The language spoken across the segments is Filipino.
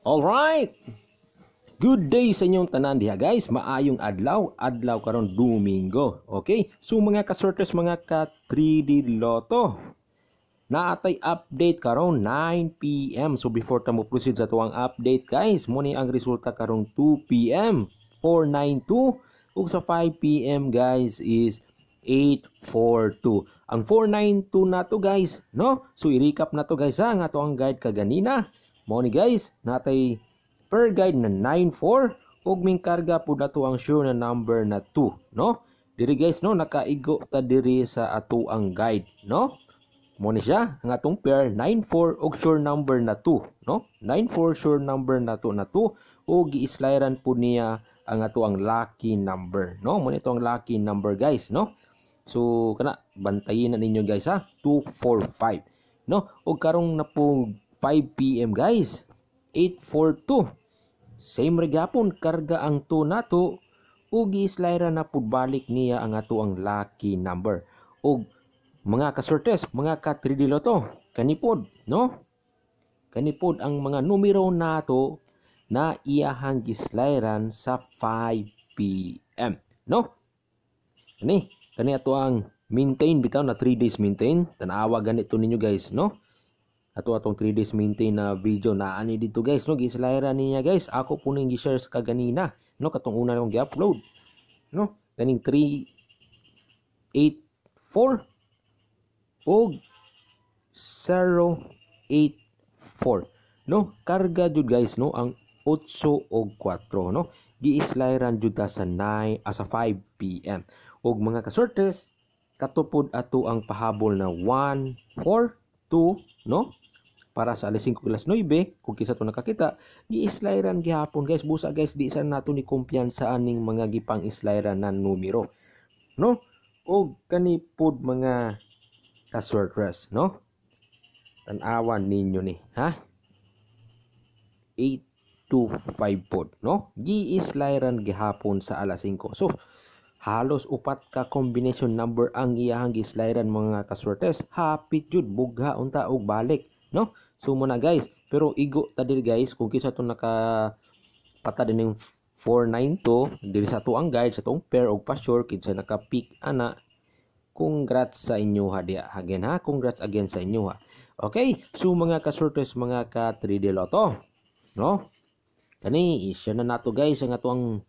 All right. Good day sa inyong tanan diha guys. Maayong adlaw, adlaw karon Domingo. Okay? So mga ka-sorters, mga ka 3D Lotto. Naatay update karon 9 PM. So before ta mo proceed sa tuwang update guys, mo ni ang resulta karon 2 PM 492 ug sa 5 PM guys is 842. Ang 492 na to guys, no? So i-recap na to guys ha, nga to ang guide kaganina Mao ni guys, natay per guide na 94 ug ming karga pud nato ang shoe na number na 2, no? Diri guys no nakaigo ta diri sa ato ang guide, no? Mo ni siya ang atong pair 94 ug sure number na 2, no? 94 sure number na 2 na 2 ug giislairan pud niya ang ato ang lucky number, no? Mo nito ang lucky number guys, no? So kana bantayin na ninyo guys ha, 245, no? Ug karong na pong 5 p.m. guys. 842. Same regapon karga ang 2 nato ug islaira na pud balik niya ang ato ang lucky number. Ug mga kasortes, mga ka 3D loto, kanipod, no? Kanipod ang mga numero nato na iyahang gislairan sa 5 p.m. No? Kani, kani ato ang maintain bitaw na 3 days maintain. Tanawa ganito ninyo guys, no? ato atong 3 days maintain na video na ani dito guys no gislaira niya guys ako po ning gi-share sa kaganina no katong una nang gi-upload no kaning 3 8 og 0 no karga jud guys no ang 8 og 4 no gi giislairan jud ta sa 9 asa 5 pm og mga kasortes katupod ato ang pahabol na 1 4 2 no para sa alas 5 alas 9 kung kinsa to nakakita giislairan gihapon guys busa guys di sa nato ni kumpiyansa aning mga gipang islairan na numero no o kani pod mga kaswertres no tanawan ninyo ni ha 825 pod no giislairan gihapon sa alas 5 so halos upat ka combination number ang iyahang gislairan mga kaswertes Happy jud bugha unta og balik no sumo na guys pero igo ta diri guys kung kisa to naka pata din yung 492 diri sa to ang guide sa tong pair og pasure sure kinsa naka pick ana congrats sa inyo ha diya again ha congrats again sa inyo ha okay so mga ka sortes mga ka 3D lotto no kani isya na nato guys ang atong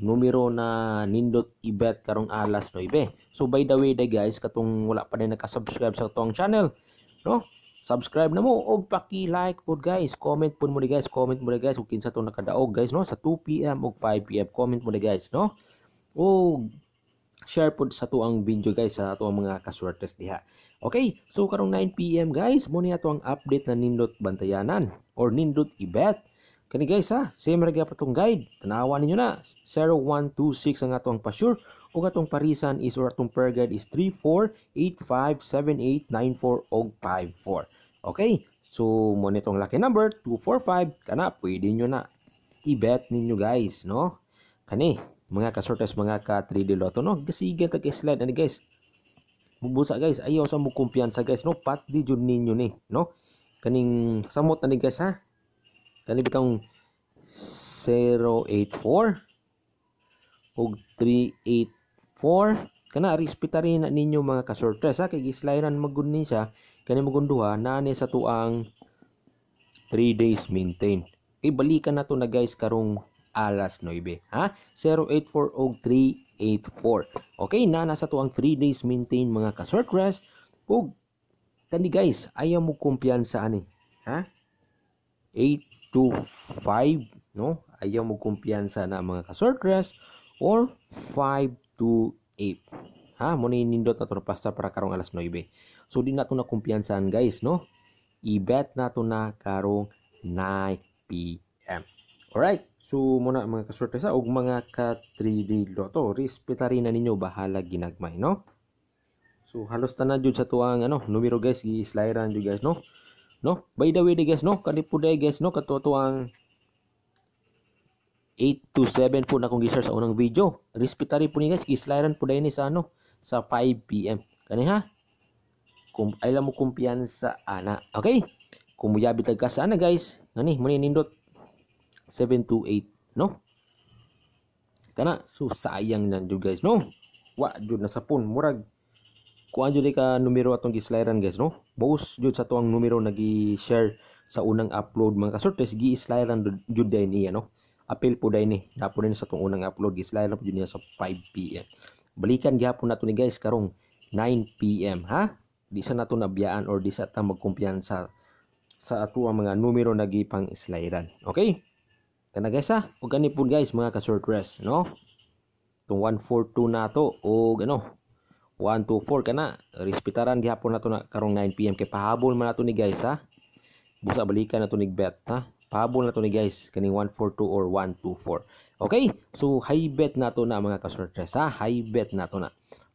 numero na nindot ibet karong alas 9. So by the way da guys, katong wala pa din nakasubscribe sa tong channel, no? subscribe na mo og paki-like po guys. Comment po mo ni guys, comment mo ni guys kung kinsa to nakadaog guys no sa 2 PM og 5 PM. Comment mo ni guys no. O share po sa tuang video guys sa tuang mga kasuertes diha. Okay, so karong 9 PM guys, mo niya ang update na nindot bantayanan or nindot ibet. Kani guys ha, same ra gyapon guide. Tanawa ninyo na 0126 ang atong pasure ug atong parisan is or atong pergad is 34857894 og 54. Okay? So mo nitong lucky number 245 kana pwede nyo na i-bet ninyo guys, no? Kani mga kasortes mga ka 3D Lotto no gasigan tag slide ani guys. Mubusa guys, ayaw sa mo kumpiyansa guys no pat di jud ninyo ni, no? Kaning samot ani guys ha. Kani bitong 084 og 385 For, kana respetari na ninyo mga ha, kay gislayan magud ni siya kani magunduha na ni sa tuang 3 days maintain. Ibalikan na to na guys karong alas 9 ha 084 og 384 okay na nasa to ang 3 days maintain mga ka short rest ug tani guys ayaw mo kumpiyansa ani ha 825, no ayaw mo kumpiyansa na mga ka or 5 2.8. Ha? mo ni nindot na torpasta para karong alas 9. So, di nato na kumpiyansahan guys, no? I-bet nato na karong 9 p.m. Alright. So, muna mga kasortesa o mga ka-3D loto. Respeta rin na ninyo bahala ginagmay, no? So, halos tanan jud sa tuang ano, numero guys, gi-slideran jud guys, no? No? By the way, guys, no? Kanipuday guys, no? Katutuang 827 po na kong gisar sa unang video. Respetary po ni guys, gislaran po dahil sa ano, sa 5pm. Kani ha? Kung alam mo kumpiyansa ana. Okay? Kung muyabit ka sa ana guys, ngani, muna nindot 728, no? Kana, so sayang nan jud guys, no? Wa jud na sapon murag kuan jud ka numero atong gislaran guys, no? Bawas jud sa tuang numero nagi-share sa unang upload mga kasortes gi-slayan jud day niya no apil po dai ni dapo din sa tong unang upload gislay na po niya sa 5 pm balikan gihapon nato ni guys karong 9 pm ha di sa nato nabiyaan or di sa ta magkumpiyansa sa ato ang mga numero na gipang slidean okay kana guys ha ug gani po guys mga ka rest no tong 142 nato o ano 124 kana respetaran gihapon nato na karong 9 pm kay pahabol man nato ni guys ha busa balikan nato ni bet ha Pahabol na to ni guys. Kaning 142 or 124. Okay? So, high bet na to na mga kasortres ha. High bet na to na.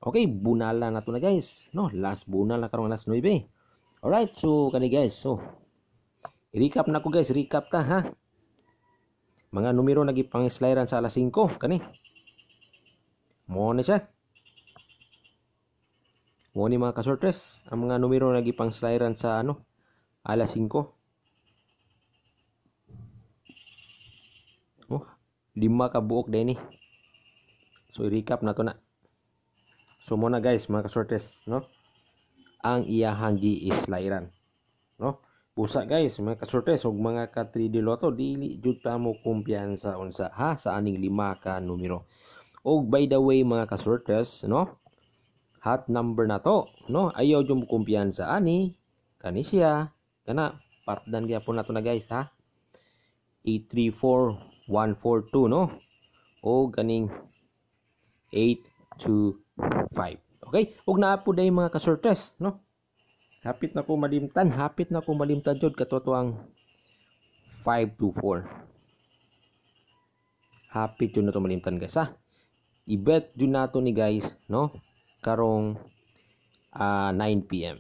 Okay, bunala na to na guys. No, last bunal na karong last 9. all right so kani guys. So, recap na ko guys. Recap ta ha. Mga numero nagipang slideran sa alas 5. Kani. Mo na siya. Mo ni mga kasortres. Ang mga numero nagipang slideran sa ano. Alas 5. lima ka buok din ni. Eh. So i-recap na to na. So mo na guys mga kasortes, no? Ang iyahang lairan, no? Busa guys, mga kasortes og mga ka 3D Lotto dili jud ta mo kumpiyansa unsa ha sa aning lima ka numero. Og by the way mga kasortes, no? Hot number na to, no? Ayaw jud mo kumpiyansa ani kanisya kana partdan gyapon nato na guys ha. 834 142 no o ganing 825 okay ug naa po day mga kasortes no hapit na ko malimtan hapit na ko malimtan jud katotoang 524 hapit jud na to malimtan guys ha ibet jud nato ni guys no karong uh, 9 pm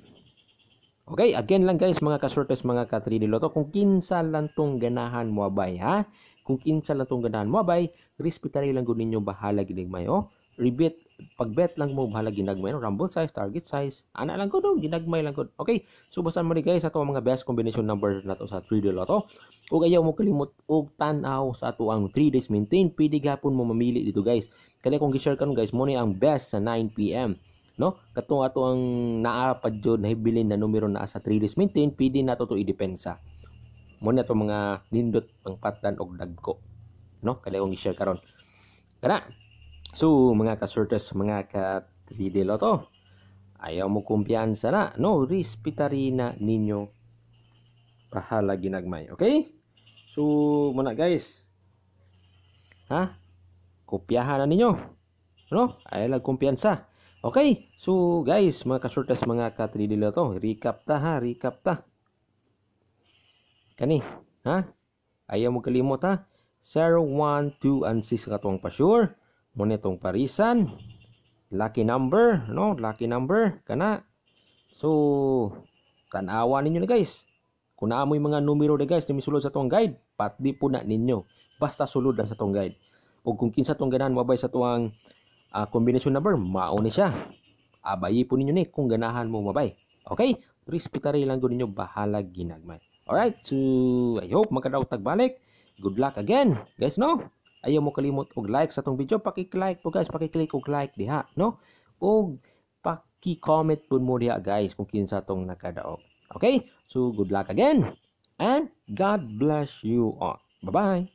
Okay, again lang guys mga kasortes mga katrinilo Loto. kung kinsa lang tong ganahan mo abay ha kung kinsa lang tong ganahan mo bay respetary lang gud ninyo bahala ginigmayo rebit pagbet lang mo bahala ginagmay no rumble size target size ana lang ko dong ginagmay lang ko okay so basta mo ni guys ato mga best combination number nato sa 3D lotto ug ayaw mo kalimot og tan-aw sa ato ang 3 days maintain pwede gapon mo mamili dito guys kani kung gi-share kanon guys mo ni ang best sa 9 pm no katong ato ang naa pa jud nahibilin na numero na sa 3 days maintain pwede nato to idepensa mo na to mga nindot ang patan og dagko no kada kong i-share karon kana so mga ka sortes mga ka 3D loto ayaw mo kumpiyansa na no respetari na ninyo bahala ginagmay okay so muna guys ha kopyahan na ninyo no ayaw lang kumpiyansa okay so guys mga ka sortes mga ka 3D loto recap ta ha recap ta Kani, ha? Ayaw mo kalimot ha? 0, 1, 2, and 6 ka itong pasure. Muna itong parisan. Lucky number, no? Lucky number, kana. So, tanawa ninyo na guys. Kung naamoy mga numero na guys, misulod sa itong guide, patdi po na ninyo. Basta sulod lang sa itong guide. O kung kinsa itong ganahan, mabay sa itong uh, ah, combination number, mauni siya. Abayi po ninyo ni kung ganahan mo mabay. Okay? Respetary lang ko ninyo, bahala ginagmay. Alright, so I hope magkadaot tagbalik. Good luck again, guys, no? Ayaw mo kalimot og like sa tong video. Paki-like po guys, paki-click og like diha, no? Og paki-comment po mo diha guys kung kinsa tong nakadaot. Okay? So good luck again and God bless you all. Bye-bye.